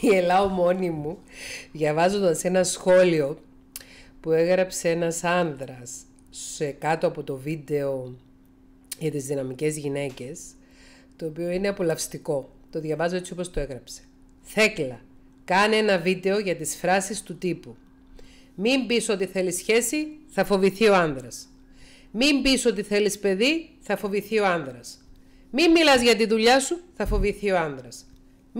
γελάω μόνη μου διαβάζοντας ένα σχόλιο που έγραψε ένας άνδρας σε κάτω από το βίντεο για τις δυναμικές γυναίκες το οποίο είναι απολαυστικό. Το διαβάζω έτσι όπως το έγραψε. Θέκλα, κάνε ένα βίντεο για τις φράσεις του τύπου. Μην πεις ότι θέλεις σχέση, θα φοβηθεί ο άνδρας. Μην πεις ότι θέλεις παιδί, θα φοβηθεί ο άνδρας. Μην μιλάς για τη δουλειά σου, θα φοβηθεί ο άνδρας.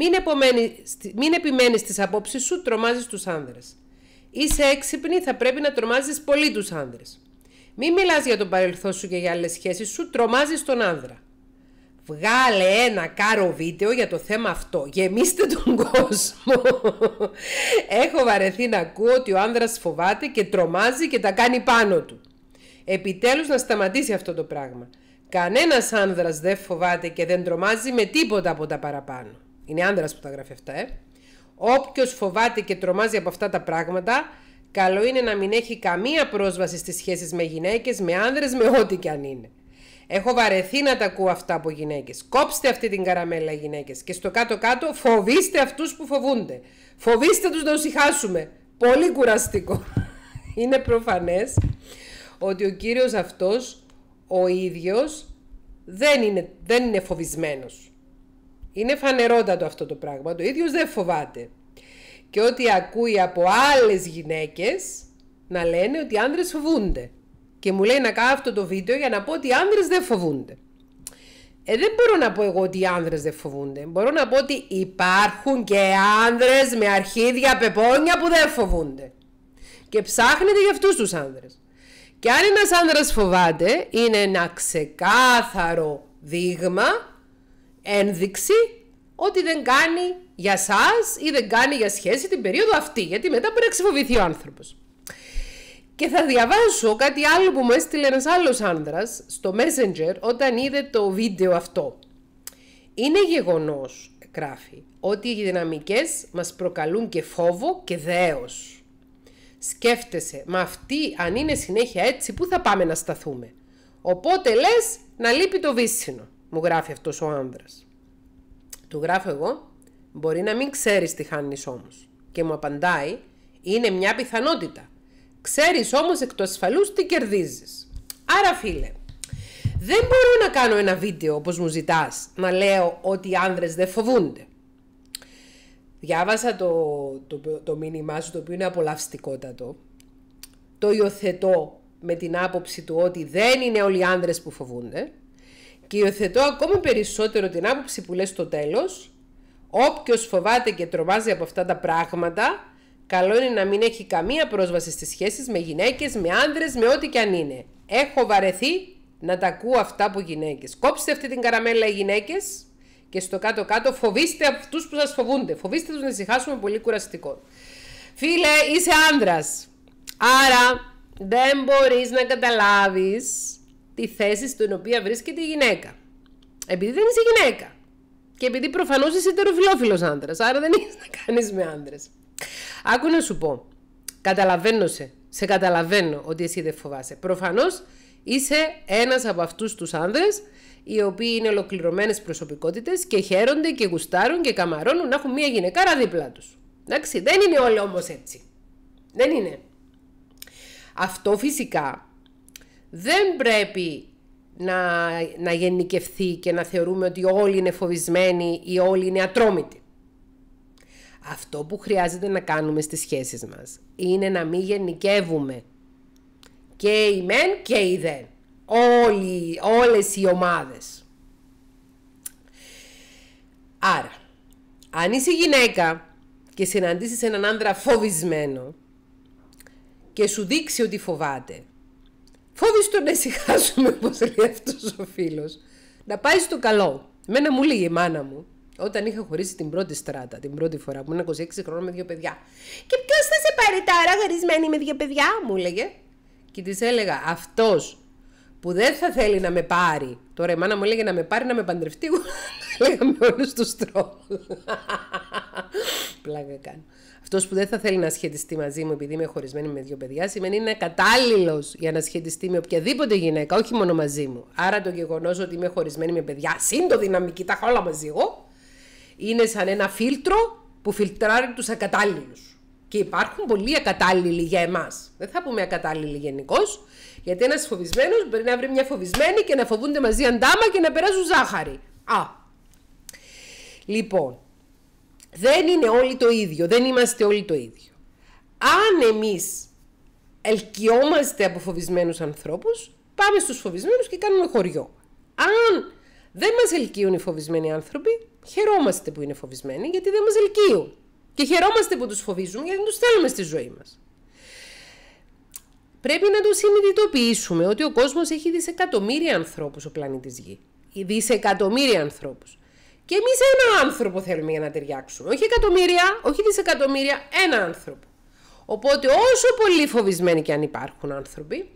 Μην, επομένει, μην επιμένεις τις απόψεις σου, τρομάζεις τους άνδρες. Είσαι έξυπνη, θα πρέπει να τρομάζεις πολύ τους άνδρες. Μην μιλάς για τον παρελθόν σου και για άλλες σχέσεις σου, τρομάζεις τον άνδρα. Βγάλε ένα κάρο βίντεο για το θέμα αυτό. Γεμίστε τον κόσμο. Έχω βαρεθεί να ακούω ότι ο άνδρας φοβάται και τρομάζει και τα κάνει πάνω του. Επιτέλους να σταματήσει αυτό το πράγμα. Κανένας άνδρας δεν φοβάται και δεν τρομάζει με τίποτα από τα παραπάνω είναι άντρας που τα γράφει αυτά, ε. Όποιος φοβάται και τρομάζει από αυτά τα πράγματα, καλό είναι να μην έχει καμία πρόσβαση στις σχέσεις με γυναίκες, με άνδρες, με ό,τι κι αν είναι. Έχω βαρεθεί να τα ακούω αυτά από γυναίκες. Κόψτε αυτή την καραμέλα, γυναίκες. Και στο κάτω-κάτω, φοβήστε αυτούς που φοβούνται. Φοβήστε τους να ουσυχάσουμε. Πολύ κουραστικό. είναι προφανές ότι ο κύριος αυτός ο ίδιος δεν είναι, δεν είναι φοβισμένος. Είναι φανερότατο αυτό το πράγμα. Το ίδιο δεν φοβάται. Και ό,τι ακούει από άλλες γυναίκες να λένε ότι οι άνδρες φοβούνται. Και μου λέει να κάνω αυτό το βίντεο για να πω ότι οι άνδρες δεν φοβούνται. Ε, δεν μπορώ να πω εγώ ότι οι άνδρες δεν φοβούνται. Μπορώ να πω ότι υπάρχουν και άνδρες με αρχίδια πεπόνια που δεν φοβούνται. Και ψάχνετε για αυτούς τους άνδρες. Και αν ένας άνδρας φοβάται, είναι ένα ξεκάθαρο δείγμα ένδειξη ότι δεν κάνει για σας ή δεν κάνει για σχέση την περίοδο αυτή, γιατί μετά μπορεί να ξεφοβηθεί ο άνθρωπος. Και θα διαβάσω κάτι άλλο που μου έστειλε ένας άλλος άνδρας στο Messenger όταν είδε το βίντεο αυτό. Είναι γεγονός, γράφει, ότι οι δυναμικές μας προκαλούν και φόβο και δέος. Σκέφτεσαι, μα αυτή αν είναι συνέχεια έτσι, πού θα πάμε να σταθούμε. Οπότε λες να λείπει το βύσσινο μου γράφει αυτός ο άνδρας. Του γράφω εγώ, μπορεί να μην ξέρεις τι χάνεις όμως. Και μου απαντάει, είναι μια πιθανότητα. Ξέρεις όμως εκ του ασφαλούς τι κερδίζεις. Άρα φίλε, δεν μπορώ να κάνω ένα βίντεο όπως μου ζητάς να λέω ότι οι άνδρες δεν φοβούνται. Διάβασα το, το, το μήνυμά σου, το οποίο είναι απολαυστικότατο. Το υιοθετώ με την άποψη του ότι δεν είναι όλοι οι άνδρες που φοβούνται. Και υιοθετώ ακόμα περισσότερο την άποψη που λες στο τέλος. Όποιος φοβάται και τρομάζει από αυτά τα πράγματα, καλό είναι να μην έχει καμία πρόσβαση στις σχέσεις με γυναίκες, με άνδρες, με ό,τι και αν είναι. Έχω βαρεθεί να τα ακούω αυτά από γυναίκες. Κόψτε αυτή την καραμέλα οι γυναίκες και στο κάτω-κάτω φοβήστε αυτούς που σας φοβούνται. Φοβήστε τους να συχάσουμε πολύ κουραστικό. Φίλε, είσαι άνδρας. Άρα δεν μπορείς να καταλάβεις τη θέση στην οποία βρίσκεται η γυναίκα. Επειδή δεν είσαι γυναίκα. Και επειδή προφανώς είσαι τεροφιλόφιλο άντρα. Άρα δεν έχεις να κάνεις με άντρε. Άκου να σου πω. Καταλαβαίνω σε. Σε καταλαβαίνω ότι εσύ δεν φοβάσαι. Προφανώς είσαι ένας από αυτούς τους άντρε οι οποίοι είναι ολοκληρωμένες προσωπικότητες και χαίρονται και γουστάρουν και καμαρώνουν να έχουν μια γυναικάρα δίπλα τους. Εντάξει, δεν είναι όλοι όμως έτσι. Δεν είναι. Αυτό φυσικά δεν πρέπει να, να γενικευθεί και να θεωρούμε ότι όλοι είναι φοβισμένοι ή όλοι είναι ατρόμητοι. Αυτό που χρειάζεται να κάνουμε στις σχέσεις μας είναι να μην γενικεύουμε και οι μεν και οι δεν. Όλοι, όλες οι ομάδες. Άρα, αν είσαι γυναίκα και συναντήσεις έναν άντρα φοβισμένο και σου δείξει ότι φοβάται Φόβιστο να ησυχάσουμε, όπως λέει αυτός ο φίλος. Να πάει στο καλό. Μένα μου λέει η μάνα μου, όταν είχα χωρίσει την πρώτη στράτα, την πρώτη φορά που ήμουν 26 χρόνια με δύο παιδιά. Και ποιος θα σε πάρει τώρα, χαρισμένη με δύο παιδιά, μου έλεγε. Και της έλεγα, αυτός που δεν θα θέλει να με πάρει. Τώρα η μάνα μου έλεγε να με πάρει να με παντρευτεί. Λέγαμε όλους τους τρόπους. Πλάκα κάνω. Αυτός που δεν θα θέλει να σχετιστεί μαζί μου επειδή είμαι χωρισμένη με δύο παιδιά, σημαίνει είναι κατάλληλος για να σχετιστεί με οποιαδήποτε γυναίκα, όχι μόνο μαζί μου. Άρα το γεγονός ότι είμαι χωρισμένη με παιδιά, σύντο δυναμική, τα έχω όλα μαζί εγώ, είναι σαν ένα φίλτρο που φιλτράρει τους ακατάλληλους. Και υπάρχουν πολλοί ακατάλληλοι για εμάς. Δεν θα πούμε ακατάλληλοι γενικώς, γιατί ένας φοβισμένος μπορεί να βρει μια φοβισμένη και να φοβούνται μαζί αντάμα και να περάσουν ζάχαρη. Α. Λοιπόν, δεν είναι όλοι το ίδιο, δεν είμαστε όλοι το ίδιο. Αν εμείς ελκυόμαστε από φοβισμένους ανθρώπους, πάμε στους φοβισμένους και κάνουμε χωριό. Αν δεν μας ελκύουν οι φοβισμένοι άνθρωποι, χαιρόμαστε που είναι φοβισμένοι γιατί δεν μας ελκύουν. Και χαιρόμαστε που τους φοβίζουμε γιατί τους θέλουμε στη ζωή μας. Πρέπει να το συνειδητοποιήσουμε ότι ο κόσμος έχει δισεκατομμύρια ανθρώπους ο πλανήτης Γη. Δισεκατομμύρια ανθρώπους. Και εμείς ένα άνθρωπο θέλουμε για να ταιριάξουμε. Όχι εκατομμύρια, όχι δισεκατομμύρια, ένα άνθρωπο. Οπότε όσο πολύ φοβισμένοι και αν υπάρχουν άνθρωποι,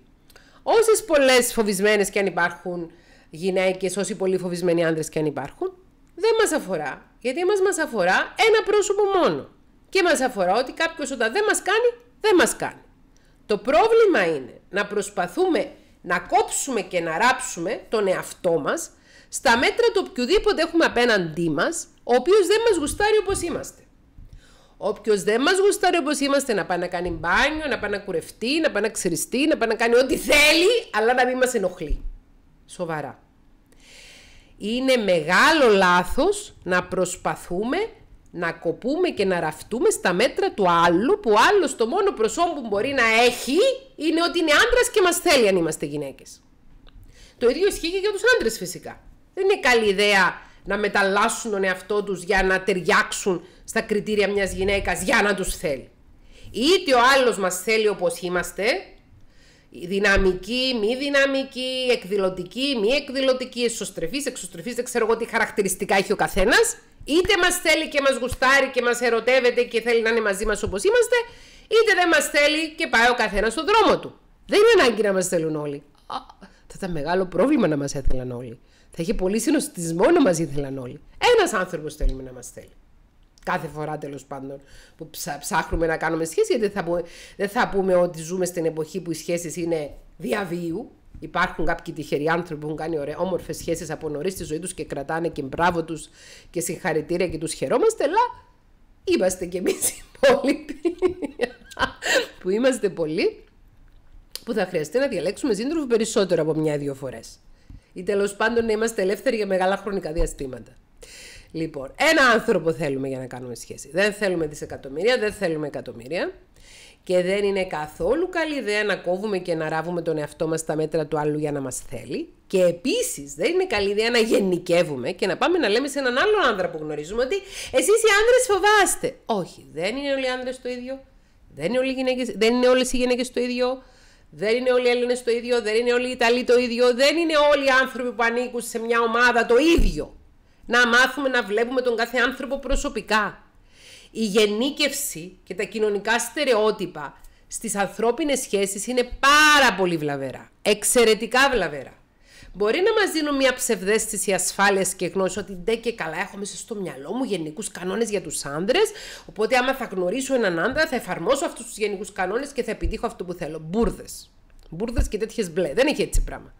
όσες πολλές φοβισμένες και αν υπάρχουν γυναίκες, όσοι πολύ φοβισμένοι άντρε και αν υπάρχουν, δεν μας αφορά. Γιατί μα μας αφορά ένα πρόσωπο μόνο. Και μας αφορά ότι κάποιος όταν δεν μας κάνει, δεν μας κάνει. Το πρόβλημα είναι να προσπαθούμε να κόψουμε και να ράψουμε τον εαυτό μας στα μέτρα του οποιοδήποτε έχουμε απέναντί μας, ο οποίος δεν μας γουστάρει όπως είμαστε. Όποιος δεν μας γουστάρει όπως είμαστε, να πάει να κάνει μπάνιο, να πάει να κουρευτεί, να πάει να ξεριστεί να πάει να κάνει ό,τι θέλει, αλλά να μην μας ενοχλεί. Σοβαρά. Είναι μεγάλο λάθος να προσπαθούμε να κοπούμε και να ραφτούμε στα μέτρα του άλλου, που άλλος το μόνο προσώπου που μπορεί να έχει είναι ότι είναι άντρας και μας θέλει αν είμαστε γυναίκες. Το ίδιο ισχύει και για τους άντρες φυσικά. Δεν είναι καλή ιδέα να μεταλλάσσουν τον εαυτό τους για να ταιριάξουν στα κριτήρια μιας γυναίκας για να τους θέλει. Είτε ο άλλος μας θέλει όπως είμαστε, δυναμική, μη δυναμική, εκδηλωτική, μη εκδηλωτική, εσωστρεφής, εξωστρεφής, δεν ξέρω εγώ τι χαρακτηριστικά έχει ο καθένας, είτε μας θέλει και μας γουστάρει και μας ερωτεύεται και θέλει να είναι μαζί μας όπως είμαστε, είτε δεν μας θέλει και πάει ο καθένας στον δρόμο του. Δεν είναι ανάγκη να μας θέλουν όλοι. θα ήταν μεγάλο πρόβλημα να μας έθελαν όλοι. Θα είχε πολύ συνοστισμό να μας ήθελαν όλοι. Ένας άνθρωπος θέλουμε να μας θέλει. Κάθε φορά τέλος πάντων που ψάχνουμε να κάνουμε σχέση, γιατί θα δεν θα πούμε ότι ζούμε στην εποχή που οι σχέσεις είναι διαβίου. Υπάρχουν κάποιοι τυχεροί άνθρωποι που έχουν κάνει όμορφες σχέσεις από νωρίς στη ζωή τους και κρατάνε και μπράβο τους και συγχαρητήρια και τους χαιρόμαστε, αλλά είμαστε κι εμείς οι υπόλοιποι που είμαστε πολλοί που θα χρειαστεί να διαλέξουμε σύντροφο περισσότερο από μια-δύο φορές ή τέλος πάντων να είμαστε ελεύθεροι για μεγάλα χρονικά διαστήματα. Λοιπόν, ένα άνθρωπο θέλουμε για να κάνουμε σχέση. Δεν θέλουμε δισεκατομμύρια, δεν θέλουμε εκατομμύρια. Και δεν είναι καθόλου καλή ιδέα να κόβουμε και να ράβουμε τον εαυτό μας στα μέτρα του άλλου για να μας θέλει. Και επίσης, δεν είναι καλή ιδέα να γενικεύουμε και να πάμε να λέμε σε έναν άλλον άνδρα που γνωρίζουμε ότι εσείς οι άνδρες φοβάστε. Όχι, δεν είναι όλοι οι άνδρες το ίδιο. Δεν είναι, όλες οι γυναίκες το ίδιο. Δεν είναι όλοι οι Έλληνες το ίδιο, δεν είναι όλοι οι Ιταλοί το ίδιο, δεν είναι όλοι οι άνθρωποι που ανήκουν σε μια ομάδα το ίδιο. Να μάθουμε να βλέπουμε τον κάθε άνθρωπο προσωπικά. Η γενίκευση και τα κοινωνικά στερεότυπα στις ανθρώπινες σχέσεις είναι πάρα πολύ βλαβερά. Εξαιρετικά βλαβερά. Μπορεί να μας δίνουν μια ψευδέστηση ασφάλεια και γνώση ότι ντε και καλά έχω μέσα στο μυαλό μου γενικούς κανόνες για τους άνδρες. οπότε άμα θα γνωρίσω έναν άνδρα θα εφαρμόσω αυτούς τους γενικούς κανόνες και θα επιτύχω αυτό που θέλω. Μπούρδε! μπουρδες και τέτοιες μπλε. Δεν έχει έτσι πράγμα.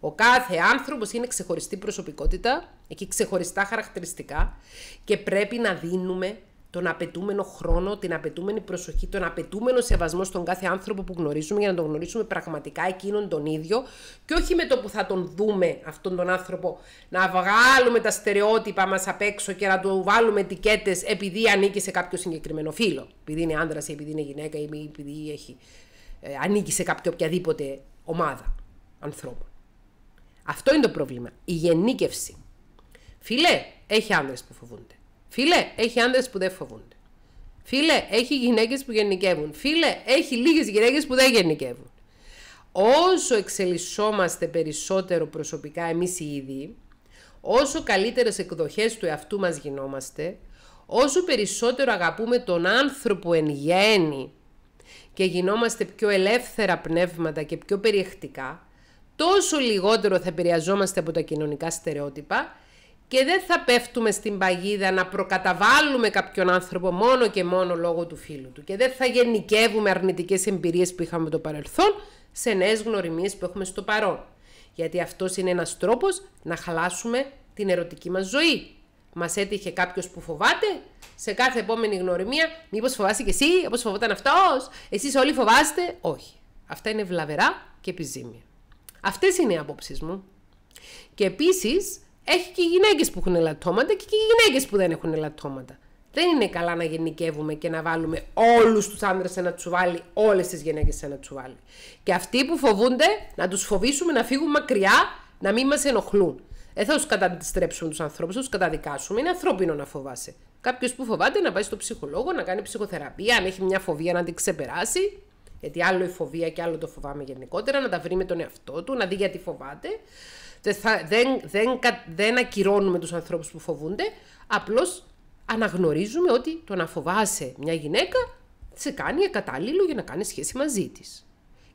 Ο κάθε άνθρωπος είναι ξεχωριστή προσωπικότητα, έχει ξεχωριστά χαρακτηριστικά και πρέπει να δίνουμε τον απαιτούμενο χρόνο, την απαιτούμενη προσοχή, τον απαιτούμενο σεβασμό στον κάθε άνθρωπο που γνωρίζουμε για να τον γνωρίσουμε πραγματικά εκείνον τον ίδιο και όχι με το που θα τον δούμε αυτόν τον άνθρωπο να βγάλουμε τα στερεότυπα μας απ' έξω και να του βάλουμε ετικέτες επειδή ανήκει σε κάποιο συγκεκριμένο φίλο. επειδή είναι άντρας ή επειδή είναι γυναίκα ή επειδή έχει ε, ανήκει σε κάποια οποιαδήποτε ομάδα ανθρώπων. Αυτό είναι το πρόβλημα. Η γενίκευση. Φιλέ, έχει άνδρες που φοβούνται. Φιλέ, έχει άνδρες που δεν φοβούνται. Φίλε, έχει γυναίκες που γενικεύουν. Φίλε, έχει λίγες γυναίκες που δεν γενικεύουν. Όσο εξελισσόμαστε περισσότερο προσωπικά εμείς οι ίδιοι, όσο καλύτερες εκδοχές του εαυτού μας γινόμαστε, όσο περισσότερο αγαπούμε τον άνθρωπο εν γέννη και γινόμαστε πιο ελεύθερα πνεύματα και πιο περιεχτικά, τόσο λιγότερο θα επηρεαζόμαστε από τα κοινωνικά στερεότυπα και δεν θα πέφτουμε στην παγίδα να προκαταβάλουμε κάποιον άνθρωπο μόνο και μόνο λόγω του φίλου του και δεν θα γενικεύουμε αρνητικές εμπειρίες που είχαμε το παρελθόν σε νέες γνωριμίες που έχουμε στο παρόν. Γιατί αυτός είναι ένας τρόπος να χαλάσουμε την ερωτική μας ζωή. Μας έτυχε κάποιος που φοβάται. Σε κάθε επόμενη γνωριμία, μήπως φοβάσαι και εσύ, όπως φοβόταν αυτός, εσείς όλοι φοβάστε. Όχι. Αυτά είναι βλαβερά και επιζήμια. Αυτές είναι οι απόψεις μου. Και επίσης, έχει και οι γυναίκες που έχουν ελαττώματα και και γυναίκες που δεν έχουν ελαττώματα. Δεν είναι καλά να γενικεύουμε και να βάλουμε όλους τους άντρε σε ένα τσουβάλι, όλες τις γυναίκες σε ένα τσουβάλι. Και αυτοί που φοβούνται, να τους φοβήσουμε να φύγουν μακριά, να μην μας ενοχλούν. Ε, θα τους καταστρέψουμε τους ανθρώπους, θα τους καταδικάσουμε. Είναι ανθρώπινο να φοβάσαι. Κάποιος που φοβάται να πάει στο ψυχολόγο, να κάνει ψυχοθεραπεία, αν έχει μια φοβία να την ξεπεράσει. Γιατί άλλο η φοβία και άλλο το φοβάμαι γενικότερα, να τα βρει με τον εαυτό του, να δει γιατί φοβάται. Δεν, δεν, δεν, δεν ακυρώνουμε τους ανθρώπους που φοβούνται, απλώς αναγνωρίζουμε ότι το να φοβάσαι μια γυναίκα σε κάνει ακατάλληλο για να κάνει σχέση μαζί της.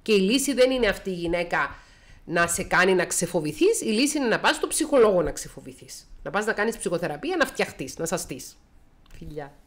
Και η λύση δεν είναι αυτή η γυναίκα να σε κάνει να ξεφοβηθείς, η λύση είναι να πας στον ψυχολόγο να ξεφοβηθείς. Να πας να κάνεις ψυχοθεραπεία, να φτιαχτείς, να σαστείς. Φιλιά.